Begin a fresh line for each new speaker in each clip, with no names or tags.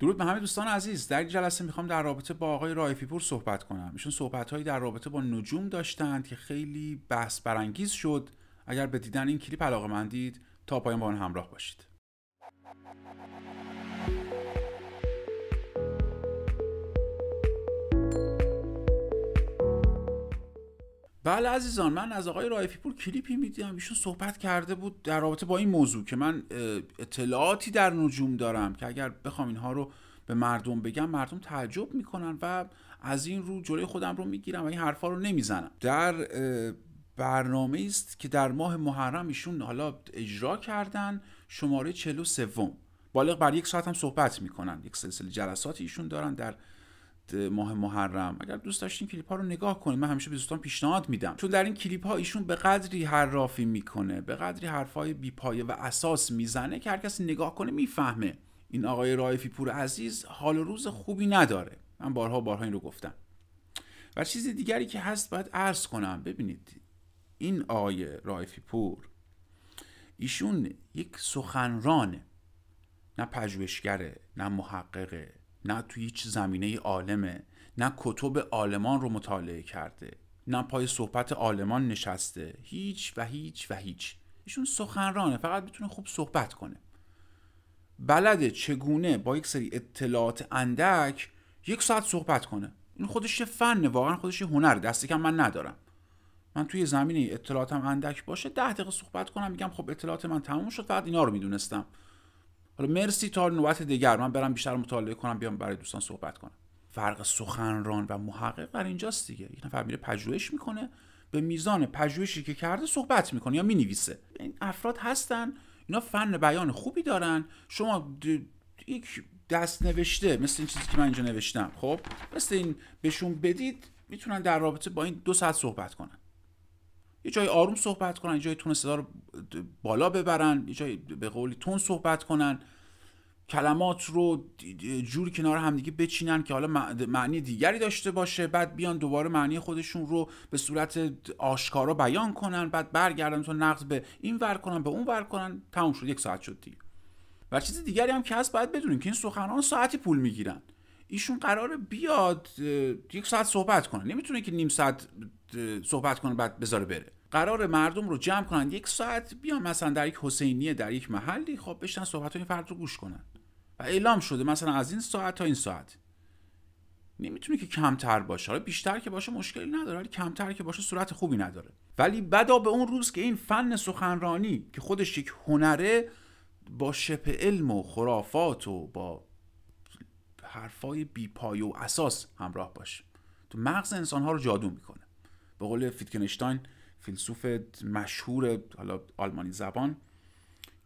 درود به همه دوستان عزیز در این جلسه میخوام در رابطه با آقای رایفی پور صحبت کنم ایشون صحبت هایی در رابطه با نجوم داشتند که خیلی بحث برانگیز شد اگر به دیدن این کلیپ علاقه مندید تا پایان با آن همراه باشید بله عزیزان من از آقای رایفی پور کلیپی میدیدم ایشون صحبت کرده بود در رابطه با این موضوع که من اطلاعاتی در نجوم دارم که اگر بخوام اینها رو به مردم بگم مردم تعجب میکنن و از این رو جلوی خودم رو میگیرم و این حرفا رو نمیزنم در برنامه است که در ماه محرم ایشون حالا اجرا کردن شماره 43 بالغ بر یک ساعت هم صحبت میکنن یک سلسله جلسات ایشون دارن در ماه محرم اگر دوست داشتین کلیپ ها رو نگاه کنید من همیشه به دوستان پیشنهاد میدم چون در این کلیپ ها ایشون به قدری حرافی میکنه به قدری بی بیپایه و اساس میزنه که هر کسی نگاه کنه میفهمه این آقای رایفی پور عزیز حال و روز خوبی نداره من بارها بارها این رو گفتم و چیز دیگری که هست باید عرض کنم ببینید این آقای رایفی پور ایشون یک سخنرانه نه پژوهشگره نه محققه نه توی هیچ زمینه عالمه نه کتب عالمان رو مطالعه کرده نه پای صحبت عالمان نشسته هیچ و هیچ و هیچ ایشون سخنرانه فقط میتونه خوب صحبت کنه بلده چگونه با یک سری اطلاعات اندک یک ساعت صحبت کنه این خودش یه فنه واقعا خودش یه هنر دستی که من ندارم من توی زمینه اطلاعاتم اندک باشه ده دقیقه صحبت کنم میگم خب اطلاعات من تموم شد فقط اینا رو میدونستم حالا مرسی تا نوبت دیگر من برم بیشتر مطالعه کنم بیام برای دوستان صحبت کنم فرق سخنران و محقق در اینجاست دیگه یک نفر میره پژوهش میکنه به میزان پژوهشی که کرده صحبت میکنه یا مینویسه این افراد هستن اینا فن بیان خوبی دارن شما یک دست نوشته مثل این چیزی که من اینجا نوشتم خب مثل این بهشون بدید میتونن در رابطه با این دو ساعت صحبت کنن یه جای آروم صحبت کنن یه جای تون صدا بالا ببرن یه به قولی تون صحبت کنن کلمات رو جور کنار همدیگه بچینن که حالا معنی دیگری داشته باشه بعد بیان دوباره معنی خودشون رو به صورت آشکارا بیان کنن بعد برگردن تو نقض به این ور کنن به اون ور کنن تموم شد یک ساعت شد دیگه و چیز دیگری هم که هست باید بدونیم که این سخنان ساعتی پول میگیرن ایشون قراره بیاد یک ساعت صحبت کنه نمیتونه که نیم ساعت صحبت کنه بعد بذاره بره قرار مردم رو جمع کنن یک ساعت بیان مثلا در یک حسینیه در یک محلی خب بشن صحبت های فرد رو گوش کنن و اعلام شده مثلا از این ساعت تا این ساعت نمیتونه که کمتر باشه حالا بیشتر که باشه مشکلی نداره ولی کمتر که باشه صورت خوبی نداره ولی بدا به اون روز که این فن سخنرانی که خودش یک هنره با شپ علم و خرافات و با حرفای بیپایه و اساس همراه باشه تو مغز انسانها رو جادو میکنه به قول فیتکنشتاین فیلسوف مشهور حالا آلمانی زبان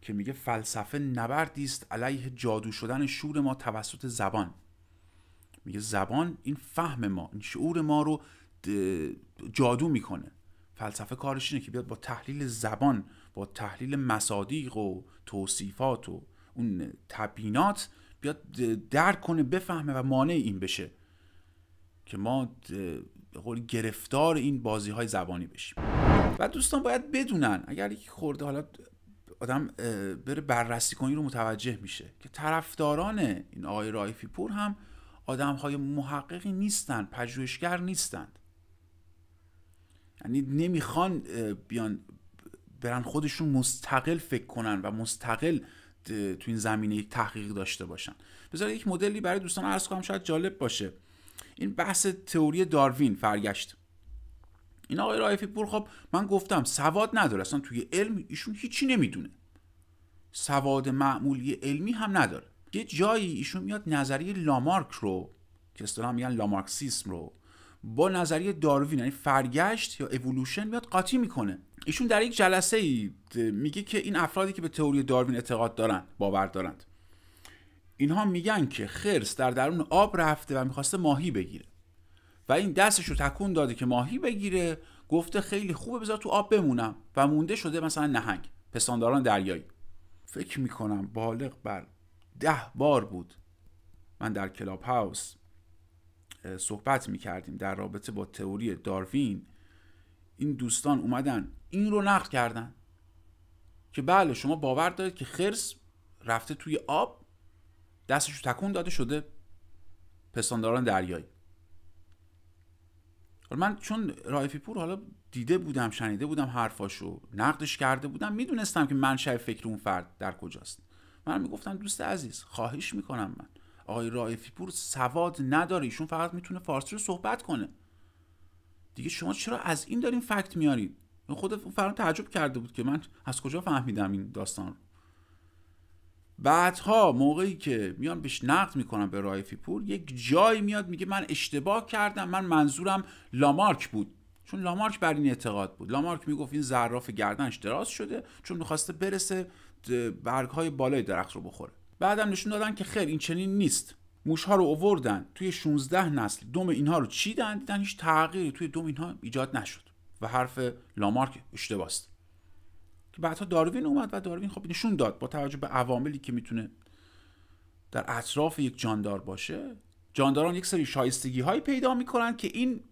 که میگه فلسفه نبردی است علیه جادو شدن شور ما توسط زبان میگه زبان این فهم ما این شعور ما رو جادو میکنه فلسفه کارش اینه که بیاد با تحلیل زبان با تحلیل مصادیق و توصیفات و اون تبینات بیاد درک کنه بفهمه و مانع این بشه که ما به قول گرفتار این بازی های زبانی بشیم و دوستان باید بدونن اگر یک خورده حالا آدم بره بررسی کنی رو متوجه میشه که طرفداران این آقای رایفی پور هم آدم های محققی نیستند پژوهشگر نیستند یعنی نمیخوان بیان برن خودشون مستقل فکر کنن و مستقل تو این زمینه یک تحقیق داشته باشن بذار یک مدلی برای دوستان عرض کنم شاید جالب باشه این بحث تئوری داروین فرگشت این آقای رایفی پور خب من گفتم سواد نداره اصلا توی علم ایشون هیچی نمیدونه سواد معمولی علمی هم نداره یه جایی ایشون میاد نظریه لامارک رو که اصطلاحا میگن لامارکسیسم رو با نظریه داروین یعنی فرگشت یا اِوولوشن میاد قاطی میکنه ایشون در یک جلسه ای میگه که این افرادی که به تئوری داروین اعتقاد دارن باور دارند اینها میگن که خرس در درون آب رفته و میخواسته ماهی بگیره و این دستش رو تکون داده که ماهی بگیره گفته خیلی خوبه بذار تو آب بمونم و مونده شده مثلا نهنگ پستانداران دریایی فکر میکنم بالغ بر ده بار بود من در کلاب هاوس صحبت میکردیم در رابطه با تئوری داروین این دوستان اومدن این رو نقد کردن که بله شما باور دارید که خرس رفته توی آب دستش رو تکون داده شده پستانداران دریایی من چون رایفی پور حالا دیده بودم شنیده بودم حرفاشو نقدش کرده بودم میدونستم که منشأ فکر اون فرد در کجاست من میگفتم دوست عزیز خواهش میکنم من آقای رایفی پور سواد نداره ایشون فقط میتونه فارسی رو صحبت کنه دیگه شما چرا از این دارین فکت میارید خود فرام تعجب کرده بود که من از کجا فهمیدم این داستان رو بعدها موقعی که میان بهش نقد میکنن به رایفی پور یک جایی میاد میگه من اشتباه کردم من منظورم لامارک بود چون لامارک بر این اعتقاد بود لامارک میگفت این ظراف گردنش دراز شده چون میخواسته برسه برگ های بالای درخت رو بخوره بعدم نشون دادن که خیر این چنین نیست موشها رو اووردن توی 16 نسل دم اینها رو چیدن دیدن هیچ تغییری توی دوم اینها ایجاد نشد و حرف لامارک اشتباه است که بعدها داروین اومد و داروین خب نشون داد با توجه به عواملی که میتونه در اطراف یک جاندار باشه جانداران یک سری شایستگی هایی پیدا میکنن که این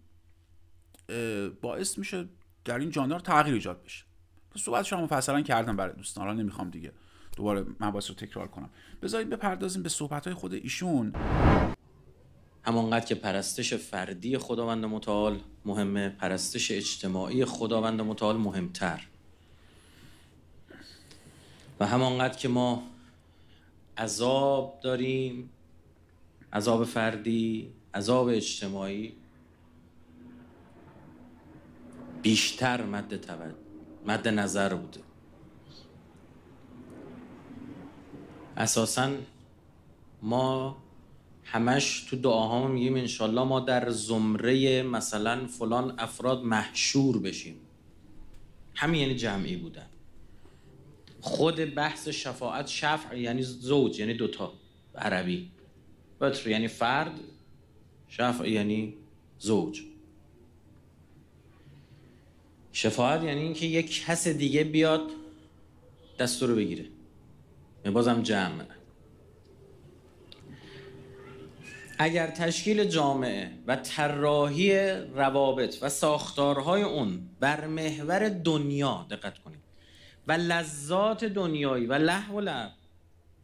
باعث میشه در این جاندار تغییر ایجاد بشه صحبت شما مفصلا کردم برای دوستان حالا نمیخوام دیگه دوباره مباحث رو تکرار کنم بذارید بپردازیم به صحبت های خود ایشون
همانقدر که پرستش فردی خداوند متعال مهمه پرستش اجتماعی خداوند متعال مهمتر و همانقدر که ما عذاب داریم عذاب فردی عذاب اجتماعی بیشتر مد, مد نظر بوده اساسا ما همش تو دعاها میگیم انشالله ما در زمره مثلا فلان افراد محشور بشیم همین یعنی جمعی بودن خود بحث شفاعت شفع یعنی زوج یعنی دوتا عربی بطر یعنی فرد شفع یعنی زوج شفاعت یعنی اینکه یک کس دیگه بیاد دستور رو بگیره یعنی بازم جمع اگر تشکیل جامعه و طراحی روابط و ساختارهای اون بر محور دنیا دقت کنید و لذات دنیایی و لح و لعب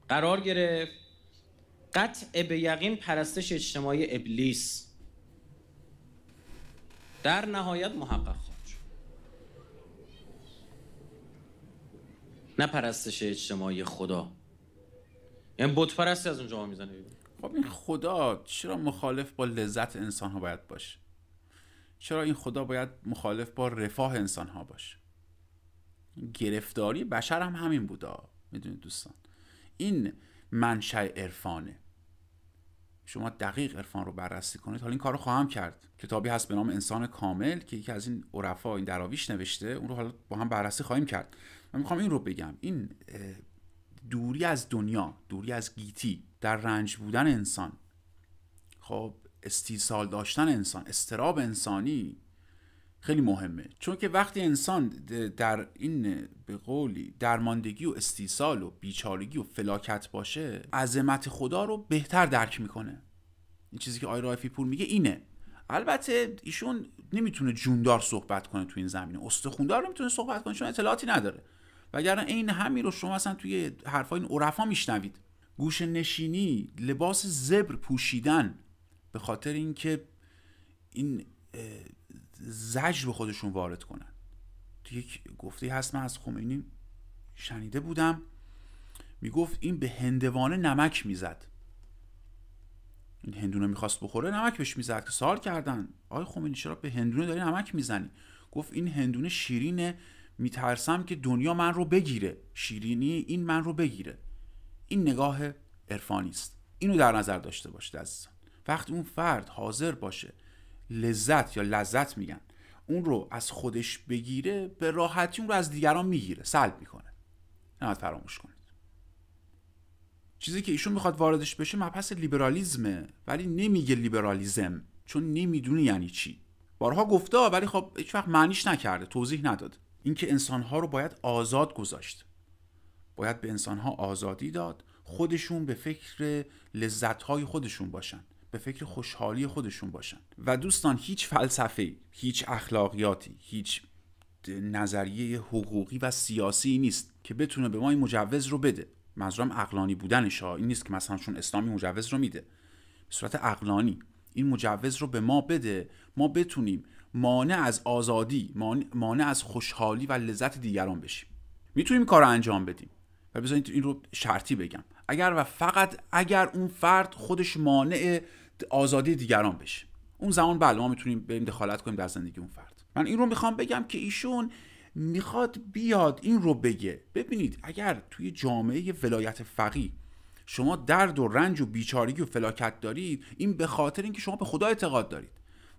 قرار گرفت قطع به یقین پرستش اجتماعی ابلیس در نهایت محقق خواهد شد نه پرستش اجتماعی خدا یعنی بت پرستی از اونجا میزنه خب
این خدا چرا مخالف با لذت انسان ها باید باشه چرا این خدا باید مخالف با رفاه انسان ها باشه گرفتاری بشر هم همین بودا میدونید دوستان این منشأ عرفانه شما دقیق عرفان رو بررسی کنید حالا این کار رو خواهم کرد کتابی هست به نام انسان کامل که یکی از این عرفا این دراویش نوشته اون رو حالا با هم بررسی خواهیم کرد من میخوام این رو بگم این دوری از دنیا دوری از گیتی در رنج بودن انسان خب استیصال داشتن انسان استراب انسانی خیلی مهمه چون که وقتی انسان در این به قولی درماندگی و استیصال و بیچارگی و فلاکت باشه عظمت خدا رو بهتر درک میکنه این چیزی که آی رایفی پور میگه اینه البته ایشون نمیتونه جوندار صحبت کنه تو این زمینه استخوندار نمیتونه صحبت کنه چون اطلاعاتی نداره وگرنه این همین رو شما اصلا توی حرفای این عرفا میشنوید گوش نشینی لباس زبر پوشیدن به خاطر اینکه این زجر به خودشون وارد کنن تو یک گفته هست من از خمینی شنیده بودم میگفت این به هندوانه نمک میزد این هندونه میخواست بخوره نمک بهش میزد که سال کردن آقای خمینی چرا به هندونه داری نمک میزنی گفت این هندونه شیرینه میترسم که دنیا من رو بگیره شیرینی این من رو بگیره این نگاه عرفانی است اینو در نظر داشته باشید وقتی اون فرد حاضر باشه لذت یا لذت میگن اون رو از خودش بگیره به راحتی اون رو از دیگران میگیره سلب میکنه نه فراموش کنید چیزی که ایشون میخواد واردش بشه مبحث لیبرالیزمه ولی نمیگه لیبرالیزم چون نمیدونه یعنی چی بارها گفته ولی خب هیچ وقت معنیش نکرده توضیح نداد اینکه انسانها رو باید آزاد گذاشت باید به انسانها آزادی داد خودشون به فکر لذتهای خودشون باشن به فکر خوشحالی خودشون باشن و دوستان هیچ فلسفه هیچ اخلاقیاتی هیچ نظریه حقوقی و سیاسی نیست که بتونه به ما این مجوز رو بده منظورم اقلانی بودنش این نیست که مثلا چون اسلامی مجوز رو میده به صورت اقلانی این مجوز رو به ما بده ما بتونیم مانع از آزادی مانع از خوشحالی و لذت دیگران بشیم میتونیم کار رو انجام بدیم و بذارید این رو شرطی بگم اگر و فقط اگر اون فرد خودش مانع آزادی دیگران بشه اون زمان بله ما میتونیم بریم دخالت کنیم در زندگی اون فرد من این رو میخوام بگم که ایشون میخواد بیاد این رو بگه ببینید اگر توی جامعه ولایت فقی شما درد و رنج و بیچارگی و فلاکت دارید این به خاطر اینکه شما به خدا اعتقاد دارید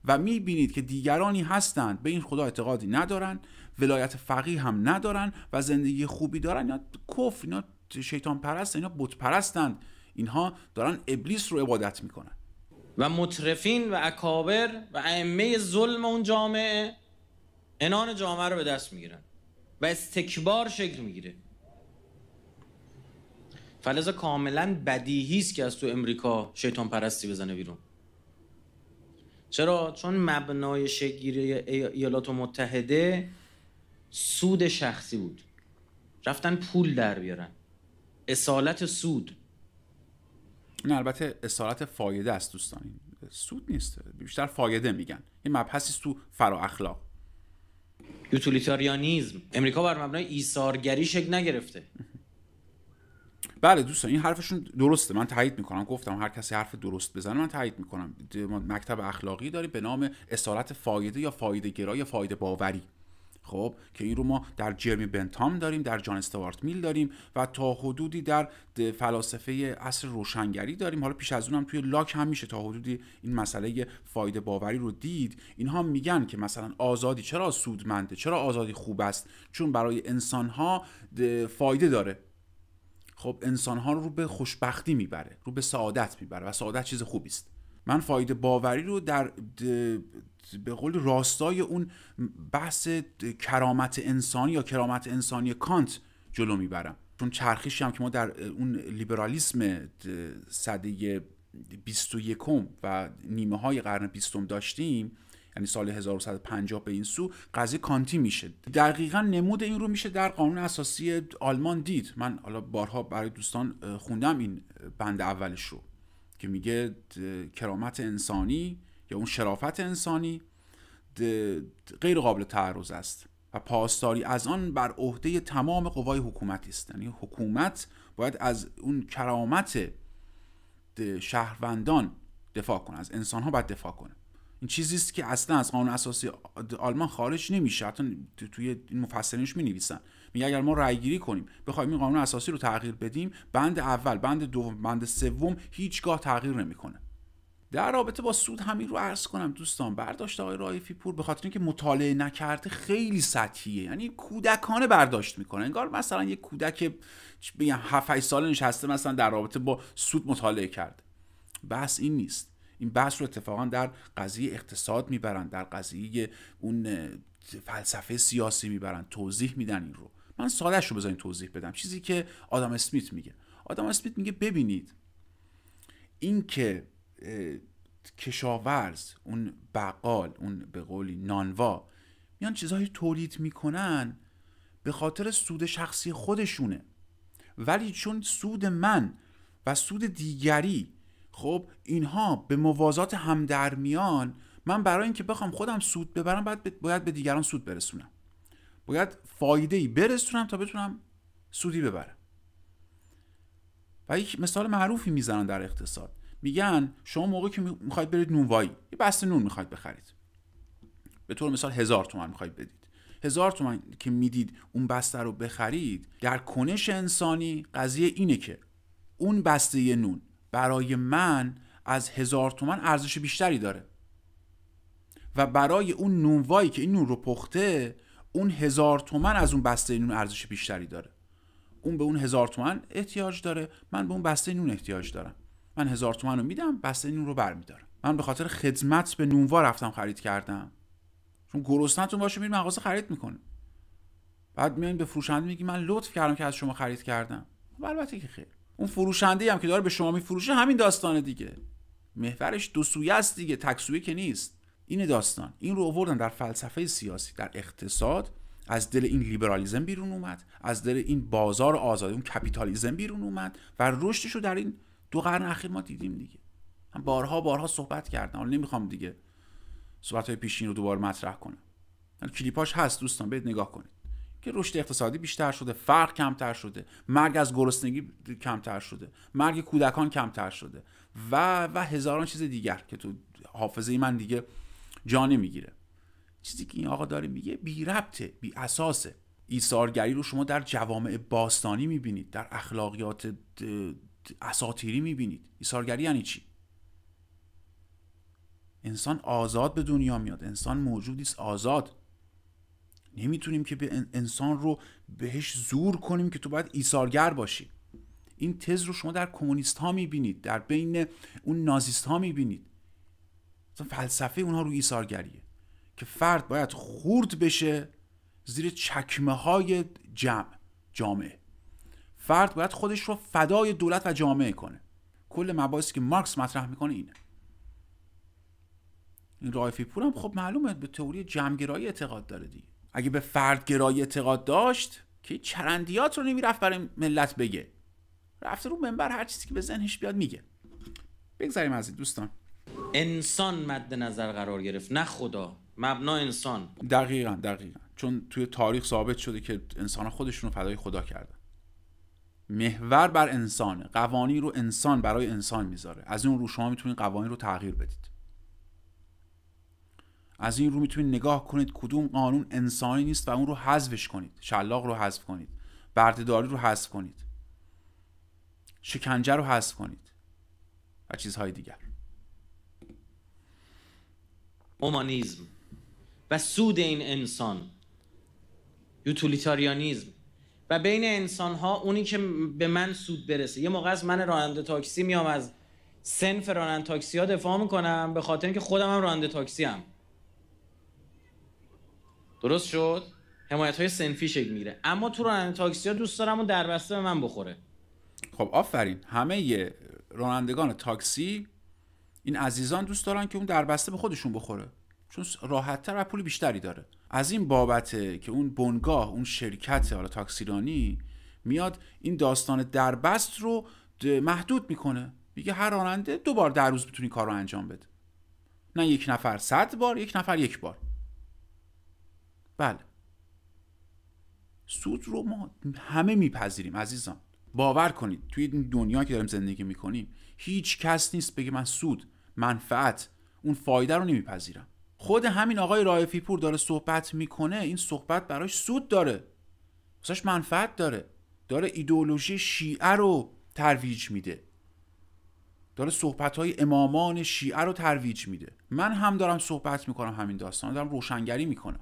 و میبینید که دیگرانی هستند به این خدا اعتقادی ندارن ولایت فقی هم ندارن و زندگی خوبی دارن یا کفر اینا شیطان پرست اینا بت پرستند اینها دارن ابلیس رو عبادت میکنن
و مطرفین و اکابر و ائمه ظلم اون جامعه انان جامعه رو به دست میگیرن و استکبار شکل میگیره فلزا کاملا بدیهی است که از تو امریکا شیطان پرستی بزنه بیرون چرا چون مبنای شگیری ایالات و متحده سود شخصی بود رفتن پول در بیارن اصالت سود این البته اصالت
فایده است دوستان این سود نیست بیشتر فایده میگن این مبحثی تو فرا اخلاق یوتولیتاریانیزم امریکا بر مبنای ایثارگری شکل نگرفته بله دوستان این حرفشون درسته من تایید میکنم گفتم هر کسی حرف درست بزنه من تایید میکنم مکتب اخلاقی داری به نام اصالت فایده یا فایده گرا یا فایده باوری خب که این رو ما در جرمی بنتام داریم در جان استوارت میل داریم و تا حدودی در فلاسفه اصر روشنگری داریم حالا پیش از اونم توی لاک هم میشه تا حدودی این مسئله فایده باوری رو دید اینها میگن که مثلا آزادی چرا سودمنده چرا آزادی خوب است چون برای انسان ها فایده داره خب انسان ها رو به خوشبختی میبره رو به سعادت میبره و سعادت چیز خوبی است من فایده باوری رو در به قول راستای اون بحث کرامت انسانی یا کرامت انسانی کانت جلو میبرم چون چرخیشی هم که ما در اون لیبرالیسم صده 21 و نیمه های قرن بیستم داشتیم یعنی سال 1150 به این سو قضیه کانتی میشه دقیقا نمود این رو میشه در قانون اساسی آلمان دید من حالا بارها برای دوستان خوندم این بند اولش رو که میگه کرامت انسانی یا اون شرافت انسانی غیر قابل تعرض است و پاسداری از آن بر عهده تمام قوای حکومتی است یعنی حکومت باید از اون کرامت شهروندان دفاع کنه از انسان ها باید دفاع کنه این چیزی است که اصلا از قانون اساسی آلمان خارج نمیشه حتی توی این مفسرینش می نویسن میگه اگر ما گیری کنیم بخوایم این قانون اساسی رو تغییر بدیم بند اول بند دوم بند سوم هیچگاه تغییر نمیکنه در رابطه با سود همین رو عرض کنم دوستان برداشت آقای رایفی پور به خاطر اینکه مطالعه نکرده خیلی سطحیه یعنی کودکانه برداشت میکنه انگار مثلا یه کودک بگم 7 ساله نشسته مثلا در رابطه با سود مطالعه کرده بحث این نیست این بحث رو اتفاقا در قضیه اقتصاد میبرن در قضیه اون فلسفه سیاسی میبرن توضیح میدن این رو من سالش رو بذارین توضیح بدم چیزی که آدم اسمیت میگه آدم اسمیت میگه ببینید اینکه کشاورز اون بقال اون به قولی نانوا میان چیزهایی تولید میکنن به خاطر سود شخصی خودشونه ولی چون سود من و سود دیگری خب اینها به موازات هم در میان من برای اینکه بخوام خودم سود ببرم باید باید به دیگران سود برسونم باید فایده ای برسونم تا بتونم سودی ببرم و یک مثال معروفی میزنن در اقتصاد میگن شما موقعی که میخواید برید نونوایی یه بسته نون میخواید بخرید به طور مثال هزار تومن میخواید بدید هزار تومن که میدید اون بسته رو بخرید در کنش انسانی قضیه اینه که اون بسته نون برای من از هزار تومن ارزش بیشتری داره و برای اون نونوایی که این نون رو پخته اون هزار تومن از اون بسته نون ارزش بیشتری داره اون به اون هزار تومن احتیاج داره من به اون بسته نون احتیاج دارم من هزار تومن رو میدم بسته نون رو برمیدارم من به خاطر خدمت به نونوا رفتم خرید کردم چون گرسنه‌تون باشه میرم مغازه خرید میکنه بعد میایم به فروشنده میگی من لطف کردم که از شما خرید کردم خب البته که خیر اون فروشنده هم که داره به شما میفروشه همین داستانه دیگه محورش دو سویه است دیگه تک که نیست این داستان این رو آوردن در فلسفه سیاسی در اقتصاد از دل این لیبرالیزم بیرون اومد از دل این بازار آزادی اون کپیتالیزم بیرون اومد و رشدش رو در این دو قرن اخیر ما دیدیم دیگه هم بارها بارها صحبت کردم حالا نمیخوام دیگه صحبت های پیشین رو دوباره مطرح کنم کلیپاش هست دوستان بهت نگاه کنید که رشد اقتصادی بیشتر شده فرق کمتر شده مرگ از گرسنگی کمتر شده مرگ کودکان کمتر شده و و هزاران چیز دیگر که تو حافظه ای من دیگه جا نمیگیره چیزی که این آقا داره میگه بی ربطه بی اساسه ایثارگری رو شما در جوامع باستانی میبینید در اخلاقیات اساتیری میبینید ایثارگری یعنی چی انسان آزاد به دنیا میاد انسان موجودی است آزاد نمیتونیم که به انسان رو بهش زور کنیم که تو باید ایثارگر باشی این تز رو شما در کمونیست ها میبینید در بین اون نازیست ها میبینید مثلا فلسفه اونها رو ایثارگریه که فرد باید خورد بشه زیر چکمه های جمع جامعه فرد باید خودش رو فدای دولت و جامعه کنه کل مباحثی که مارکس مطرح میکنه اینه این رایفی پور هم خب معلومه به تئوری جمعگرایی اعتقاد داره دیگه اگه به فردگرایی اعتقاد داشت که چرندیات رو نمیرفت برای
ملت بگه رفته رو منبر هر چیزی که به ذهنش بیاد میگه بگذاریم از این دوستان انسان مد نظر قرار گرفت نه خدا مبنا انسان
دقیقا دقیقا چون توی تاریخ ثابت شده که انسان خودشون رو فدای خدا کردن محور بر انسانه قوانین رو انسان برای انسان میذاره از این رو شما میتونید قوانین رو تغییر بدید از این رو میتونید نگاه کنید کدوم قانون انسانی نیست و اون رو حذفش کنید شلاق رو حذف کنید بردهداری رو حذف کنید شکنجه رو حذف کنید و چیزهای دیگر
اومانیزم و سود این انسان یوتولیتاریانیزم و بین انسان ها اونی که به من سود برسه یه موقع از من راننده تاکسی میام از صنف راننده تاکسی ها دفاع میکنم به خاطر اینکه خودم هم راننده تاکسی هم درست شد حمایت های سنفی شکل میره اما تو راننده تاکسی ها دوست دارم در دربسته به من بخوره خب آفرین همه رانندگان تاکسی
این عزیزان دوست دارن که اون در بسته به خودشون بخوره چون راحتتر و پول بیشتری داره از این بابته که اون بنگاه اون شرکت حالا تاکسیرانی میاد این داستان دربست رو محدود میکنه میگه هر راننده دو بار در روز میتونی کار رو انجام بده نه یک نفر صد بار یک نفر یک بار بله سود رو ما همه میپذیریم عزیزان باور کنید توی این دنیا که داریم زندگی میکنیم هیچ کس نیست بگه من سود منفعت اون فایده رو نمیپذیرم خود همین آقای رایفی پور داره صحبت میکنه این صحبت براش سود داره واسش منفعت داره داره ایدئولوژی شیعه رو ترویج میده داره صحبت های امامان شیعه رو ترویج میده من هم دارم صحبت میکنم همین داستان دارم روشنگری میکنم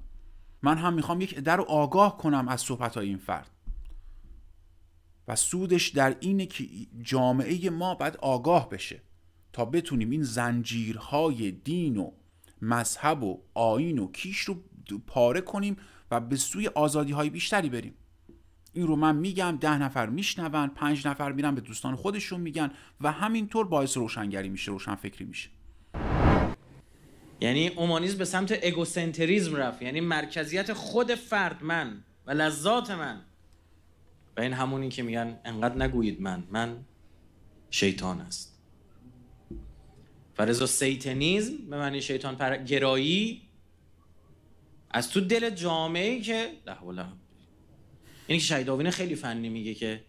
من هم میخوام یک در رو آگاه کنم از صحبت های این فرد و سودش در اینه که جامعه ما باید آگاه بشه تا بتونیم این زنجیرهای دین و مذهب و آین و کیش رو پاره کنیم و به سوی آزادی های بیشتری بریم این رو من میگم ده نفر میشنون پنج نفر میرن به دوستان خودشون میگن و همینطور باعث روشنگری میشه روشن فکری میشه
یعنی اومانیزم به سمت اگوسنتریزم رفت یعنی مرکزیت خود فرد من و لذات من و این همونی که میگن انقدر نگویید من من شیطان است و رضا سیتنیزم به معنی شیطان پر... گرایی از تو دل جامعه که لا که یعنی آوینه خیلی فنی میگه که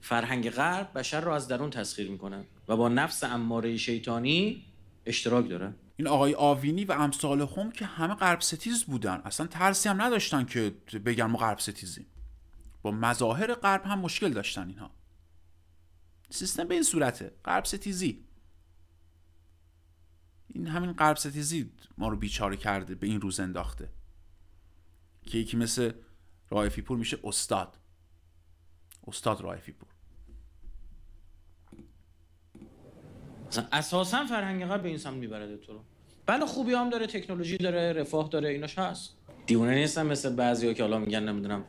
فرهنگ غرب بشر رو از درون تسخیر میکنن و با نفس اماره شیطانی اشتراک دارن
این آقای آوینی و امثال هم که همه غرب ستیز بودن اصلا ترسی هم نداشتن که بگن ما غرب ستیزیم با مظاهر غرب هم مشکل داشتن اینها سیستم به این صورته غرب ستیزی این همین قرب ستیزی ما رو بیچاره کرده به این روز انداخته که یکی مثل رایفی پور میشه استاد استاد رایفی پور
اساسا فرهنگ به این سمت میبرده تو رو بله خوبی هم داره تکنولوژی داره رفاه داره ایناش هست دیونه نیستم مثل ها که حالا میگن نمیدونم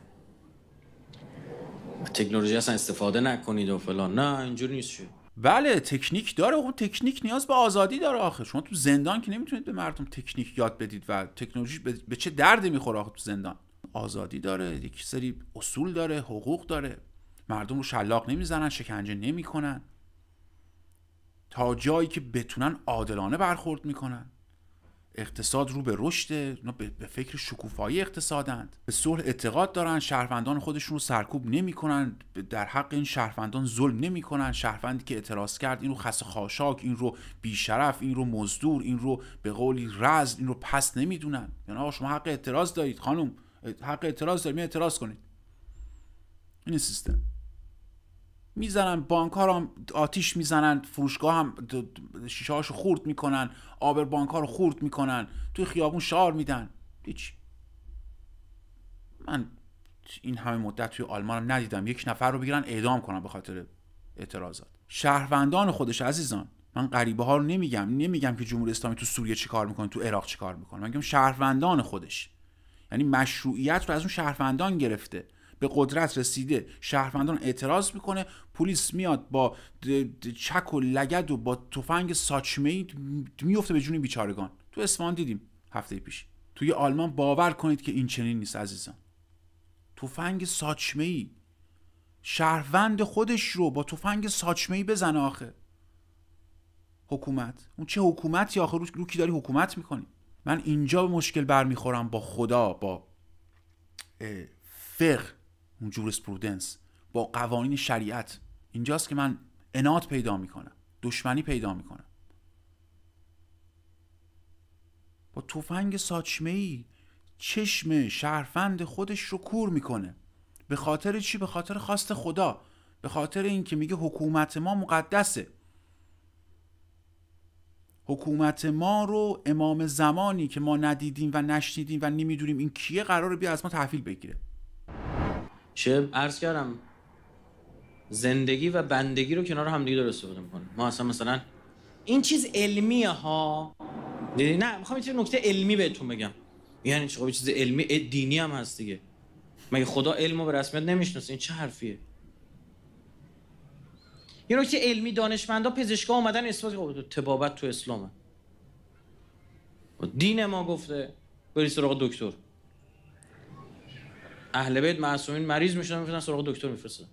تکنولوژی اصلا استفاده نکنید و فلان نه اینجور نیست شد بله تکنیک داره خب تکنیک نیاز به
آزادی داره آخه شما تو زندان که نمیتونید به مردم تکنیک یاد بدید و تکنولوژی به چه دردی میخوره آخه تو زندان آزادی داره یک سری اصول داره حقوق داره مردم رو شلاق نمیزنن شکنجه نمیکنن تا جایی که بتونن عادلانه برخورد میکنن اقتصاد رو به رشد به فکر شکوفایی اقتصادند به صلح اعتقاد دارن شهروندان خودشون رو سرکوب نمیکنن در حق این شهروندان ظلم نمیکنن شهروندی که اعتراض کرد این رو خس خاشاک این رو بیشرف این رو مزدور این رو به قولی رزل این رو پس نمیدونن یعنی شما حق اعتراض دارید خانم حق اعتراض دارید اعتراض کنید این سیستم میزنن بانک ها رو آتیش میزنن فروشگاه هم شیشه هاشو خورد میکنن آبر بانک ها رو خورد میکنن توی خیابون شعار میدن هیچ من این همه مدت توی هم ندیدم یک نفر رو بگیرن اعدام کنن به خاطر اعتراضات شهروندان خودش عزیزان من غریبه ها رو نمیگم نمیگم که جمهوری اسلامی تو سوریه چیکار میکنه تو عراق چیکار میکنه من میگم شهروندان خودش یعنی مشروعیت رو از اون شهروندان گرفته به قدرت رسیده شهروندان اعتراض میکنه پلیس میاد با چک و لگد و با تفنگ ساچمه ای میفته به جون بیچارگان تو اسمان دیدیم هفته پیش توی آلمان باور کنید که این چنین نیست عزیزان تفنگ ساچمه ای شهروند خودش رو با تفنگ ساچمه ای بزنه آخه حکومت اون چه حکومتی آخه رو, کی داری حکومت میکنی من اینجا مشکل برمیخورم با خدا با فقه اون جورسپرودنس با قوانین شریعت اینجاست که من انات پیدا میکنم دشمنی پیدا میکنم با تفنگ ساچمه ای چشم شهرفند خودش رو کور میکنه به خاطر چی به خاطر خواست خدا به خاطر اینکه میگه حکومت ما مقدسه حکومت ما رو امام زمانی که ما ندیدیم و نشنیدیم و نمیدونیم این
کیه قرار بیا از ما تحویل بگیره چه عرض کردم زندگی و بندگی رو کنار هم دیگه داره استفاده میکنه ما اصلا مثلا این چیز علمیه ها دیدی نه میخوام یه نکته علمی بهتون بگم یعنی چه خب چیز علمی دینی هم هست دیگه مگه خدا علم رو به رسمیت نمیشناسه این چه حرفیه یه نکته علمی دانشمندا پزشکا اومدن اثبات خب تبابت تو اسلامه خب، دین ما گفته بری سراغ دکتر اهل بیت معصومین مریض میشدن میفتن سراغ دکتر میفرستن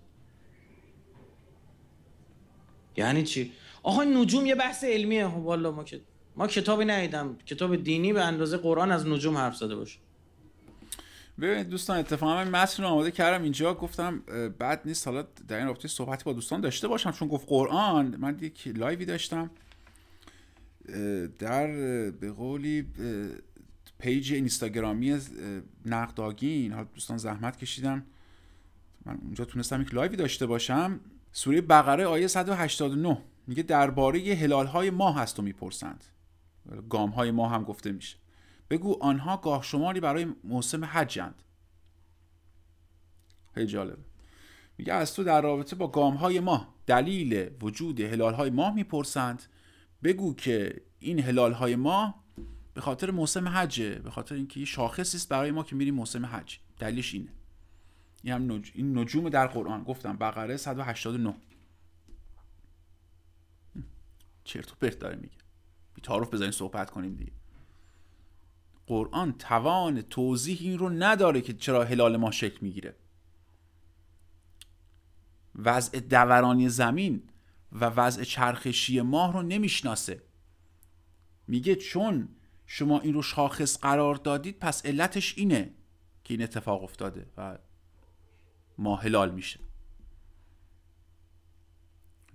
یعنی چی آقا نجوم یه بحث علمیه خب والا ما که ما کتابی ندیدم کتاب دینی به اندازه قرآن از نجوم حرف زده باشه
ببینید دوستان اتفاقا من متن رو آماده کردم اینجا گفتم بعد نیست حالا در این رابطه صحبتی با دوستان داشته باشم چون گفت قرآن من یک لایوی داشتم در به قولی پیج اینستاگرامی نقداگین حالا دوستان زحمت کشیدن من اونجا تونستم یک لایوی داشته باشم سوره بقره آیه 189 میگه درباره هلال های ماه هست و میپرسند گام های ماه هم گفته میشه بگو آنها گاه شماری برای موسم حجند خیلی جالبه میگه از تو در رابطه با گام های ماه دلیل وجود هلال های ماه میپرسند بگو که این هلال های ماه به خاطر موسم حج، به خاطر اینکه شاخصی است برای ما که میریم موسم حج دلیلش اینه این هم این نجوم در قرآن گفتم بقره 189 چرت و پرت داره میگه بی تعارف بزنین صحبت کنیم دیگه قرآن توان توضیح این رو نداره که چرا هلال ما شکل میگیره وضع دورانی زمین و وضع چرخشی ماه رو نمیشناسه میگه چون شما این رو شاخص قرار دادید پس علتش اینه که این اتفاق افتاده و ما میشه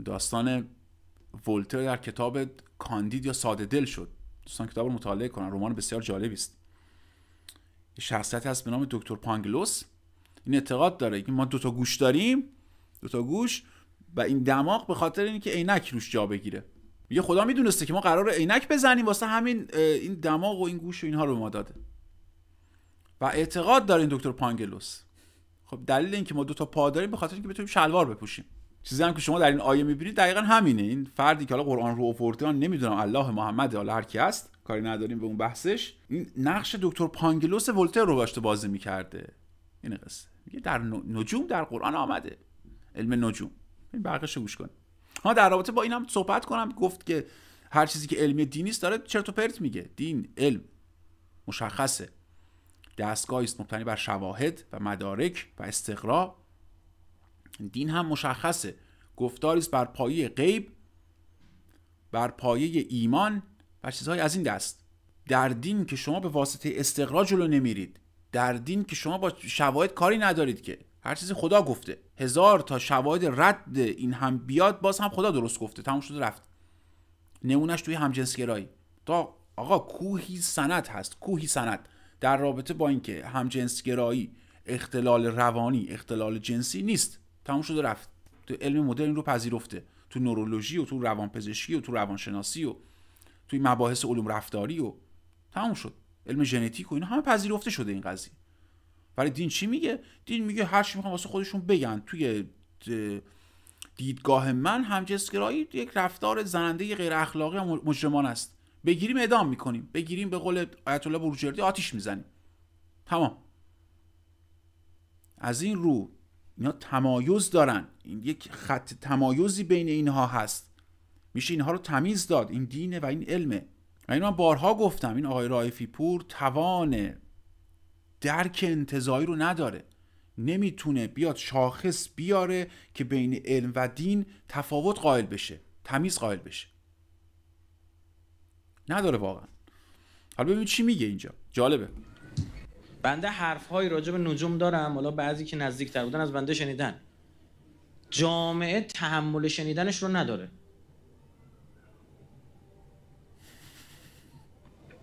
داستان ولتر در کتاب کاندید یا ساده دل شد دوستان کتاب رو مطالعه کنن رمان بسیار جالبی است شخصیت هست به نام دکتر پانگلوس این اعتقاد داره که ما دوتا گوش داریم دوتا گوش و این دماغ به خاطر اینکه عینک روش جا بگیره میگه خدا میدونسته که ما قرار عینک بزنیم واسه همین این دماغ و این گوش و اینها رو ما داده و اعتقاد داره این دکتر پانگلوس خب دلیل اینکه ما دو تا پا داریم به خاطر اینکه بتونیم شلوار بپوشیم چیزی هم که شما در این آیه میبینید دقیقا همینه این فردی که حالا قرآن رو آورده نمیدونم الله محمد حالا هر کی است کاری نداریم به اون بحثش این نقش دکتر پانگلوس ولتر رو داشته بازی میکرده این قصه میگه در نجوم در قرآن آمده علم نجوم این بقیه‌شو گوش کنید ها در رابطه با اینم صحبت کنم گفت که هر چیزی که علمی دینی است داره چرت و پرت میگه دین علم مشخصه دستگاهی است مبتنی بر شواهد و مدارک و استقرا دین هم مشخصه گفتاری است بر پایه غیب بر پایه ایمان و چیزهای از این دست در دین که شما به واسطه استقرا جلو نمیرید در دین که شما با شواهد کاری ندارید که هر چیزی خدا گفته هزار تا شواهد رد این هم بیاد باز هم خدا درست گفته تموم شده رفت نمونش توی همجنسگرایی تا آقا کوهی سند هست کوهی سند در رابطه با اینکه همجنسگرایی اختلال روانی اختلال جنسی نیست تموم شده رفت تو علم مدرن رو پذیرفته تو نورولوژی و تو روانپزشکی و تو روانشناسی و توی مباحث علوم رفتاری و تموم شد علم ژنتیک و اینا همه پذیرفته شده این قضیه ولی دین چی میگه دین میگه هر چی میخوان واسه خودشون بگن توی دیدگاه من همجنسگرایی یک رفتار زننده غیر اخلاقی و مجرمان است بگیریم اعدام میکنیم بگیریم به قول آیت الله بروجردی آتیش میزنیم تمام از این رو اینا تمایز دارن این یک خط تمایزی بین اینها هست میشه اینها رو تمیز داد این دینه و این علمه و اینو من بارها گفتم این آقای رایفی پور توان درک انتظایی رو نداره نمیتونه بیاد شاخص بیاره که بین علم و دین تفاوت قائل بشه تمیز قائل بشه
نداره واقعا حالا ببینید چی میگه اینجا جالبه بنده حرف های راجع به نجوم دارم حالا بعضی که نزدیک تر بودن از بنده شنیدن جامعه تحمل شنیدنش رو نداره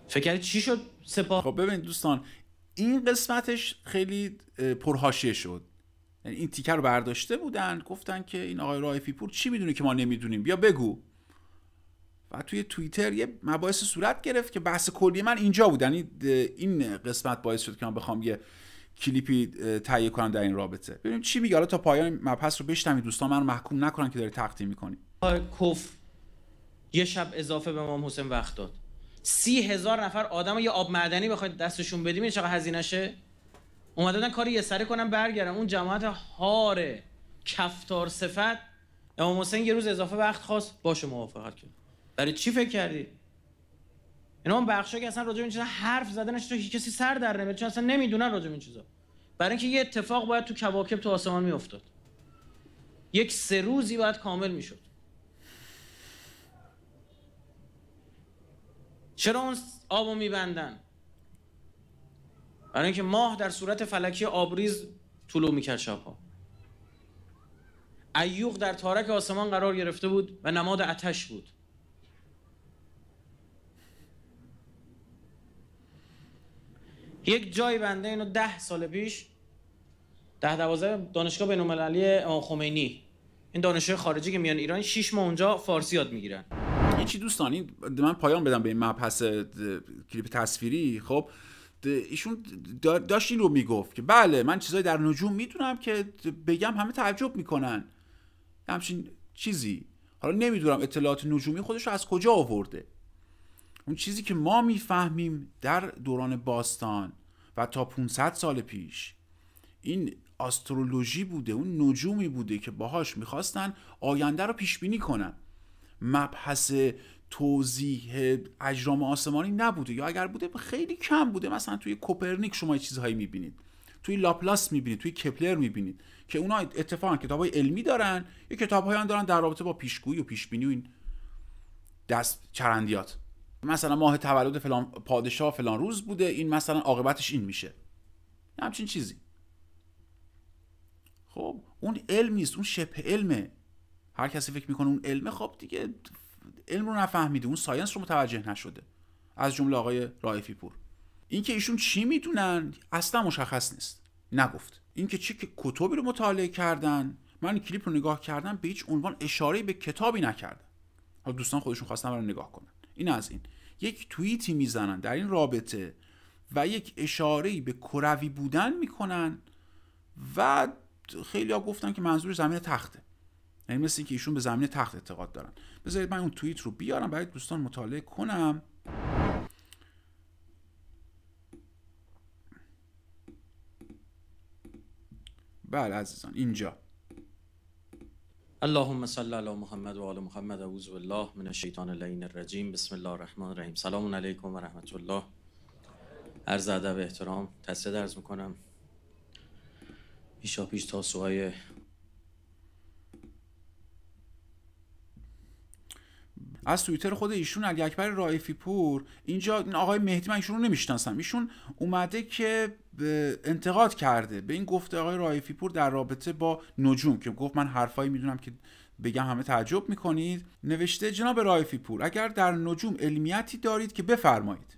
فکر چی شد سپاه خب ببین دوستان این
قسمتش خیلی پرهاشیه شد یعنی این تیکه رو برداشته بودن گفتن که این آقای رایفی پور چی میدونه که ما نمیدونیم بیا بگو و توی توییتر یه مباحث صورت گرفت که بحث کلی من اینجا بود یعنی این قسمت باعث شد که من بخوام یه کلیپی تهیه کنم در این رابطه ببینیم چی میگه حالا تا پایان مبحث رو بشتم دوستان من رو محکوم نکنن که داره تقدیم میکنی
کف یه شب اضافه به امام حسین وقت داد سی هزار نفر آدم یه آب معدنی بخواید دستشون بدیم چقدر هزینهشه اومدن کاری یه سره کنم برگردم اون جماعت هار کفتار صفت اما حسین یه روز اضافه وقت خواست باشه موافقت کرد برای چی فکر کردی اینا هم بخشا که اصلا راجع به این چیزا حرف زدنش تو هیچ کسی سر در نمیاره چون اصلا نمیدونن راجع به این چیزا برای اینکه یه اتفاق باید تو کواکب تو آسمان میافتاد یک سه روزی باید کامل میشد چرا اون آبو میبندن برای اینکه ماه در صورت فلکی آبریز طلوع میکرد شبها ایوغ در تارک آسمان قرار گرفته بود و نماد اتش بود یک جای بنده اینو ده سال پیش ده دوازه دانشگاه بین امام خمینی این دانشگاه خارجی که میان ایران شیش ماه اونجا فارسی یاد میگیرن یعنی چی دوستان این من
پایان بدم به این مبحث کلیپ تصویری خب ایشون داشت این رو میگفت که بله من چیزای در نجوم میدونم که بگم همه تعجب میکنن همچین چیزی حالا نمیدونم اطلاعات نجومی خودش رو از کجا آورده اون چیزی که ما میفهمیم در دوران باستان و تا 500 سال پیش این استرولوژی بوده اون نجومی بوده که باهاش میخواستن آینده رو پیش بینی کنن مبحث توضیح اجرام آسمانی نبوده یا اگر بوده خیلی کم بوده مثلا توی کوپرنیک شما چیزهایی میبینید توی لاپلاس میبینید توی کپلر میبینید که اونا اتفاقا های علمی دارن یا کتاب هم دارن در رابطه با پیشگویی و پیشبینی و این دست چرندیات مثلا ماه تولد فلان پادشاه فلان روز بوده این مثلا عاقبتش این میشه همچین چیزی خب اون علم نیست اون شبه علمه هر کسی فکر میکنه اون علمه خب دیگه علم رو نفهمیده اون ساینس رو متوجه نشده از جمله آقای رائفی پور اینکه ایشون چی میدونن اصلا مشخص نیست نگفت اینکه چه کتبی رو مطالعه کردن من کلیپ رو نگاه کردم به هیچ عنوان اشاره به کتابی نکردن دوستان خودشون خواستن برای نگاه کنن این از این یک توییتی میزنن در این رابطه و یک اشاره به کروی بودن میکنن و خیلی گفتن که منظور زمین تخته یعنی مثل اینکه ایشون به زمین تخت اعتقاد دارن بذارید من اون توییت رو بیارم برای دوستان مطالعه کنم بله عزیزان اینجا
اللهم صل علی محمد و آل محمد اعوذ بالله من الشیطان اللعین الرجیم بسم الله الرحمن الرحیم سلام علیکم و رحمت الله عرض ادب احترام تسلیت عرض میکنم پیشا تا
از توییتر خود ایشون علی اکبر رائفی پور اینجا این آقای مهدی من ایشون رو نمیشناسم ایشون اومده که انتقاد کرده به این گفته آقای رائفی پور در رابطه با نجوم که گفت من حرفایی میدونم که بگم همه تعجب میکنید نوشته جناب رایفی پور اگر در نجوم علمیتی دارید که بفرمایید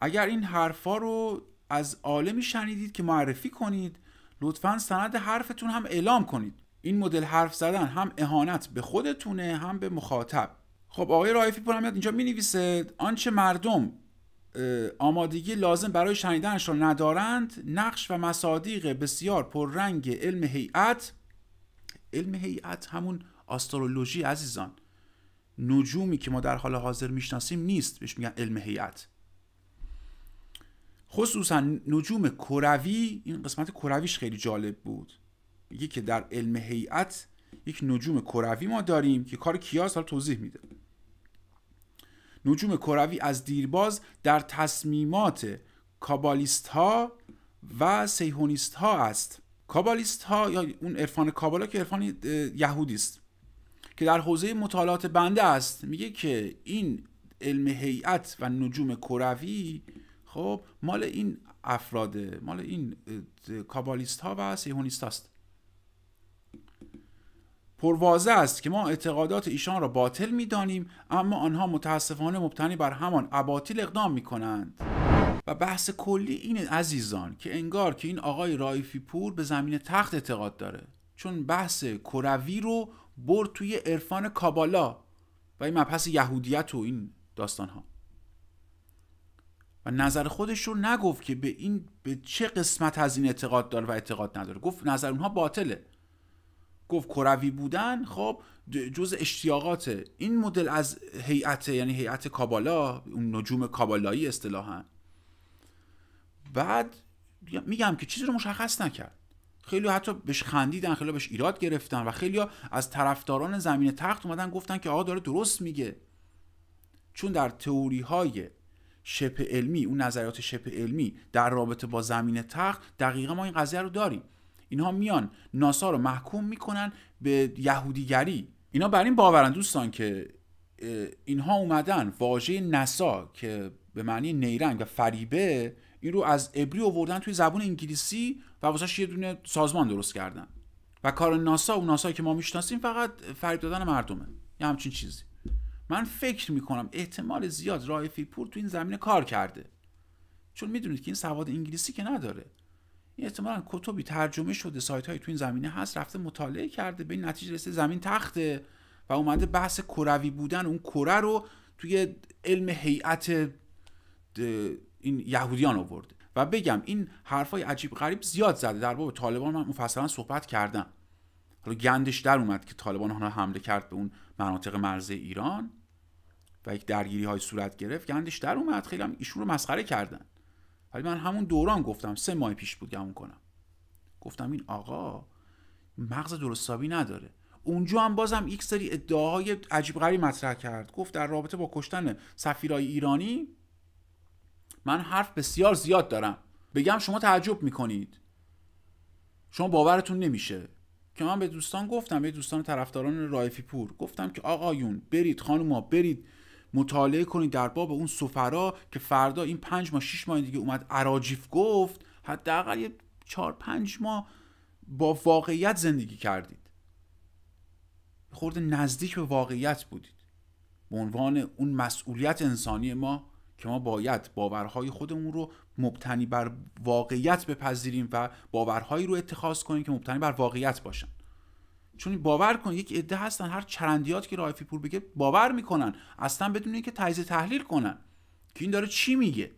اگر این حرفا رو از عالمی شنیدید که معرفی کنید لطفا سند حرفتون هم اعلام کنید این مدل حرف زدن هم اهانت به خودتونه هم به مخاطب خب آقای رایفی پور اینجا می نویسد آنچه مردم آمادگی لازم برای شنیدنش را ندارند نقش و مصادیق بسیار پررنگ علم هیئت علم هیئت همون آسترولوژی عزیزان نجومی که ما در حال حاضر میشناسیم نیست بهش میگن علم هیئت خصوصا نجوم کروی این قسمت کرویش خیلی جالب بود میگه که در علم هیئت یک نجوم کروی ما داریم که کار کیاس حالا توضیح میده نجوم کروی از دیرباز در تصمیمات کابالیست ها و سیهونیست ها است کابالیست ها یا اون عرفان کابالا که عرفان یهودی است که در حوزه مطالعات بنده است میگه که این علم هیئت و نجوم کروی خب مال این افراده مال این کابالیست ها و سیهونیست هاست پروازه است که ما اعتقادات ایشان را باطل می‌دانیم اما آنها متاسفانه مبتنی بر همان اباطیل اقدام می کنند. و بحث کلی این عزیزان که انگار که این آقای رایفی پور به زمین تخت اعتقاد داره چون بحث کروی رو برد توی عرفان کابالا و این مبحث یهودیت و این داستان ها و نظر خودش رو نگفت که به این به چه قسمت از این اعتقاد داره و اعتقاد نداره گفت نظر اونها باطله گفت کروی بودن خب جز اشتیاقات این مدل از هیئت یعنی هیئت کابالا اون نجوم کابالایی اصطلاحا بعد میگم که چیزی رو مشخص نکرد خیلی حتی بهش خندیدن خیلی بهش ایراد گرفتن و خیلی از طرفداران زمین تخت اومدن گفتن که آقا داره درست میگه چون در تئوری های شپ علمی اون نظریات شپ علمی در رابطه با زمین تخت دقیقا ما این قضیه رو داریم اینها میان ناسا رو محکوم میکنن به یهودیگری اینا بر این باورن دوستان که اینها اومدن واژه نسا که به معنی نیرنگ و فریبه این رو از ابری آوردن توی زبون انگلیسی و واسش یه دونه سازمان درست کردن و کار ناسا و ناسا که ما میشناسیم فقط فریب دادن مردمه یه همچین چیزی من فکر میکنم احتمال زیاد رایفی پور تو این زمینه کار کرده چون میدونید که این سواد انگلیسی که نداره این احتمالا کتبی ترجمه شده سایت هایی تو این زمینه هست رفته مطالعه کرده به این نتیجه رسیده زمین تخته و اومده بحث کروی بودن اون کره رو توی علم هیئت این یهودیان آورده و بگم این حرفای عجیب غریب زیاد زده در باب طالبان من مفصلا صحبت کردم حالا گندش در اومد که طالبان ها حمله کرد به اون مناطق مرز ایران و یک درگیری های صورت گرفت گندش در اومد خیلی هم ایشون رو مسخره کردن ولی من همون دوران گفتم سه ماه پیش بود گمون کنم گفتم این آقا مغز درستابی نداره اونجا هم بازم یک سری ادعاهای عجیب غری مطرح کرد گفت در رابطه با کشتن سفیرای ایرانی من حرف بسیار زیاد دارم بگم شما تعجب میکنید شما باورتون نمیشه که من به دوستان گفتم به دوستان طرفداران رایفی پور گفتم که آقایون برید خانوما برید مطالعه کنید در باب اون سفرا که فردا این پنج ماه شیش ماه دیگه اومد عراجیف گفت حداقل یه چهار پنج ماه با واقعیت زندگی کردید خورده نزدیک به واقعیت بودید به عنوان اون مسئولیت انسانی ما که ما باید باورهای خودمون رو مبتنی بر واقعیت بپذیریم و باورهایی رو اتخاذ کنیم که مبتنی بر واقعیت باشن چون باور کن یک عده هستن هر چرندیات که رایفی پور بگه باور میکنن اصلا بدون اینکه تجزیه تحلیل کنن که این داره چی میگه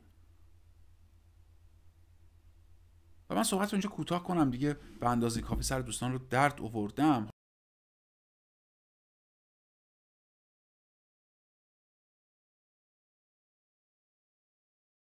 و من صحبت رو اینجا کوتاه کنم دیگه به اندازه کافی سر دوستان رو درد آوردم